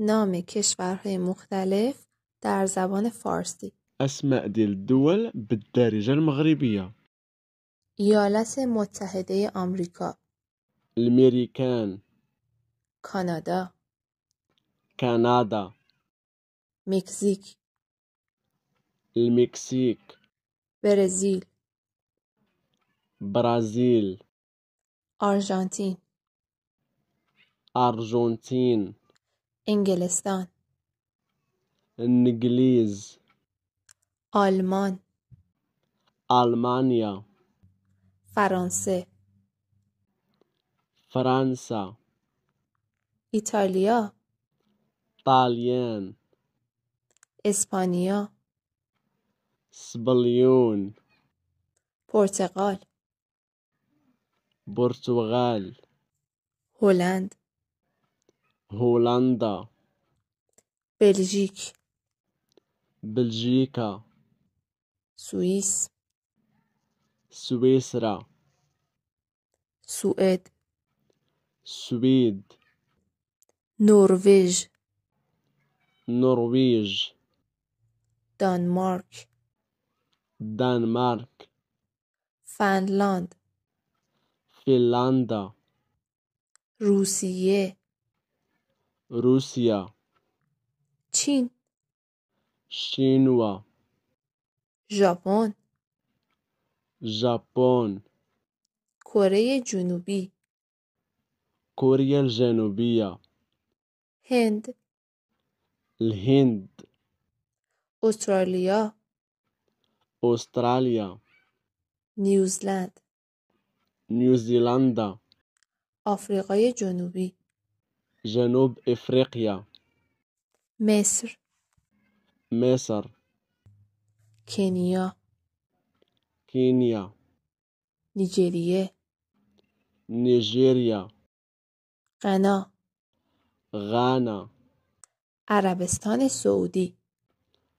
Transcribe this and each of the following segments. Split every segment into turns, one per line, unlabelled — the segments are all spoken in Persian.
نام کشورهای مختلف در زبان فارسی
اسماء دول به بالدارجة المغربية
ایالات متحده آمریکا
امریکان
کانادا
کانادا
مکزیک
المکسیک
برزیل
برازیل
آرژانتین
آرژانتین.
انگلستان
انگلیز
آلمان
آلمانیا
فرانسه
فرانسا
ایتالیا
تالین
اسپانیا
سبلیون
پرتغال
پرتغال هلند هولندا بلجيك بلجيكا
سويس
سويسرا
سوئد
سويد
نورويج
نورويج
دنمارك
دنمارك
فنلاند
فنلندا
روسية
روسیا چین شینوا ژاپن ژاپن
کره جنوبی
کره جنوبی هند الهند
استرالیا
استرالیا
نیوزلند
نیوزیلندا
آفریقای جنوبی
جنوب افریقیا مصر مصر کنیا کینیا
نیجریه
نیجریه غنا غانا
عربستان سعودی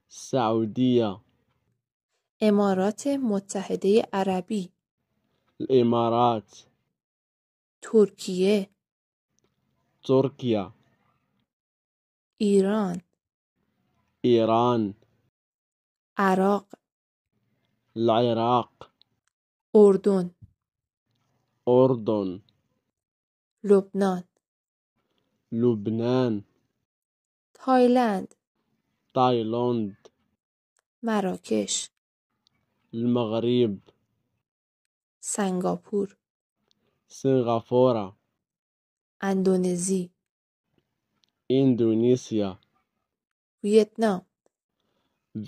سعودیا
امارات متحده عربی
الامارات
ترکیه ترکیا ایران
ایران عراق العراق اردن اردن لبنان لبنان
تایلند
تایلند
مراکش
المغرب
سنگاپور
سنغافورة
اندونزی
اندونیسیا ویتنام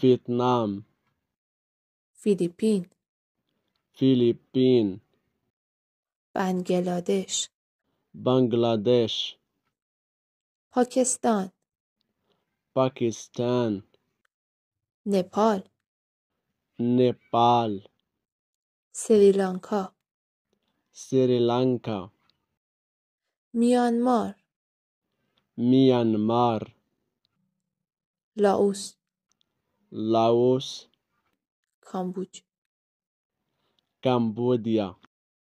ویتنام
فیلیپین
فیلیپین
بنگلادش
بنگلادش
پاکستان
پاکستان نپال نپال
سریلانکا
سریلانکا
Myanmar
Myanmar Laos Laos
Cambodge
Cambodia